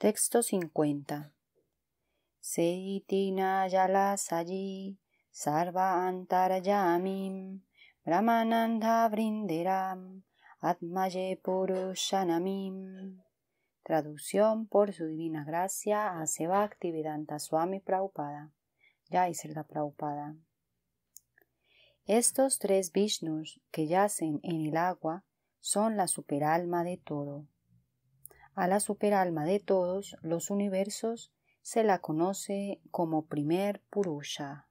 Texto 50. Seitina yalas allí, sarva antarayamim, brahmananda brinderam, atmaye purushanamim. Traducción por su divina gracia a Sebakti Vedanta Swami Prabhupada. Ya la Prabhupada. Estos tres Vishnus que yacen en el agua son la superalma de todo. A la superalma de todos los universos se la conoce como primer Purusha.